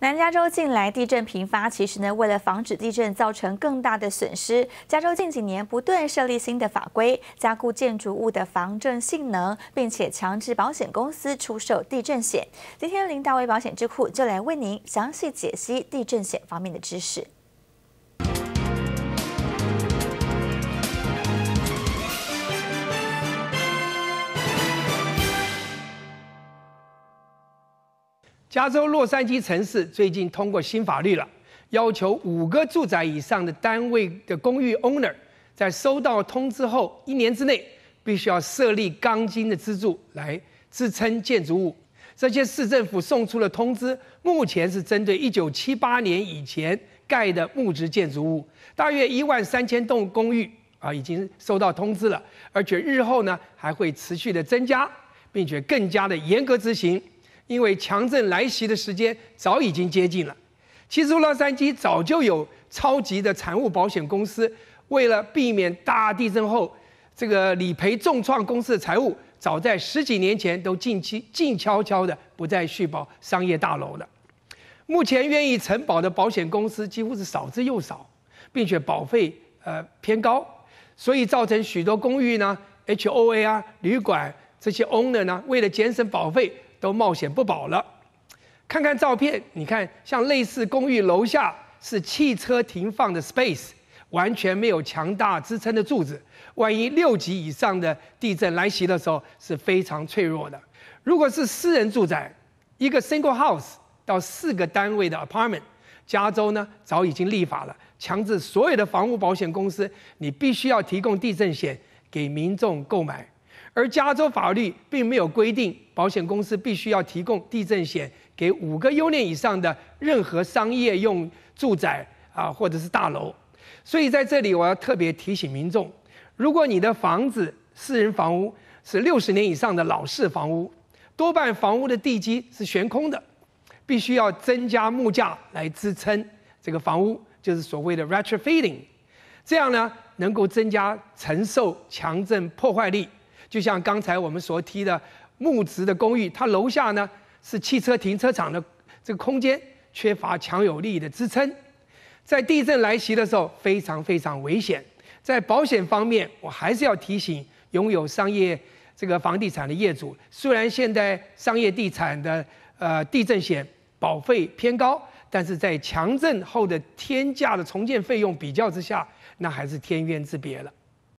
南加州近来地震频发，其实呢，为了防止地震造成更大的损失，加州近几年不断设立新的法规，加固建筑物的防震性能，并且强制保险公司出售地震险。今天林大卫保险智库就来为您详细解析地震险方面的知识。加州洛杉矶城市最近通过新法律了，要求五个住宅以上的单位的公寓 owner 在收到通知后一年之内，必须要设立钢筋的支柱来支撑建筑物。这些市政府送出的通知目前是针对一九七八年以前盖的木质建筑物，大约一万三千栋公寓啊已经收到通知了，而且日后呢还会持续的增加，并且更加的严格执行。因为强震来袭的时间早已经接近了，其实洛杉矶早就有超级的财务保险公司，为了避免大地震后这个理赔重创公司的财务，早在十几年前都静期静悄悄的不再续保商业大楼了。目前愿意承保的保险公司几乎是少之又少，并且保费呃偏高，所以造成许多公寓呢、H O A 啊、旅馆这些 owner 呢，为了节省保费。都冒险不保了。看看照片，你看像类似公寓楼下是汽车停放的 space，完全没有强大支撑的柱子，万一六级以上的地震来袭的时候是非常脆弱的。如果是私人住宅，一个 single house 到四个单位的 apartment，加州呢早已经立法了，强制所有的房屋保险公司，你必须要提供地震险给民众购买。而加州法律并没有规定保险公司必须要提供地震险给五个优年以上的任何商业用住宅啊，或者是大楼。所以在这里我要特别提醒民众：如果你的房子私人房屋是六十年以上的老式房屋，多半房屋的地基是悬空的，必须要增加木架来支撑这个房屋，就是所谓的 retrofitting。这样呢，能够增加承受强震破坏力。就像刚才我们所提的木质的公寓，它楼下呢是汽车停车场的这个空间，缺乏强有力的支撑，在地震来袭的时候非常非常危险。在保险方面，我还是要提醒拥有商业这个房地产的业主，虽然现在商业地产的呃地震险保费偏高，但是在强震后的天价的重建费用比较之下，那还是天渊之别了。